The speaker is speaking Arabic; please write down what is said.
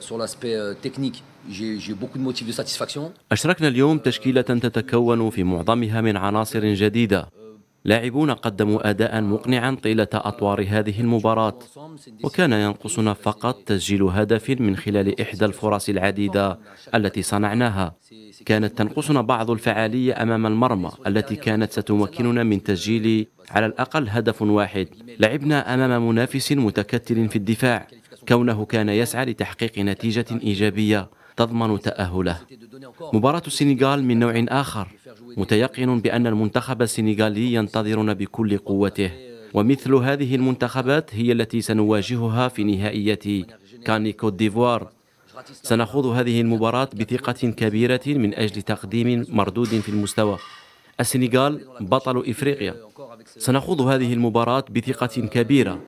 Euh, أشركنا اليوم تشكيلة تتكون في معظمها من عناصر جديدة لاعبون قدموا أداء مقنعا طيلة أطوار هذه المباراة وكان ينقصنا فقط تسجيل هدف من خلال إحدى الفرص العديدة التي صنعناها كانت تنقصنا بعض الفعالية أمام المرمى التي كانت ستمكننا من تسجيل على الأقل هدف واحد لعبنا أمام منافس متكتل في الدفاع كونه كان يسعى لتحقيق نتيجة إيجابية تضمن تأهله مباراة السنغال من نوع آخر متيقن بأن المنتخب السنغالي ينتظرنا بكل قوته ومثل هذه المنتخبات هي التي سنواجهها في نهائية كاني كوت ديفوار سنخوض هذه المباراة بثقة كبيرة من أجل تقديم مردود في المستوى السنغال بطل إفريقيا سنخوض هذه المباراة بثقة كبيرة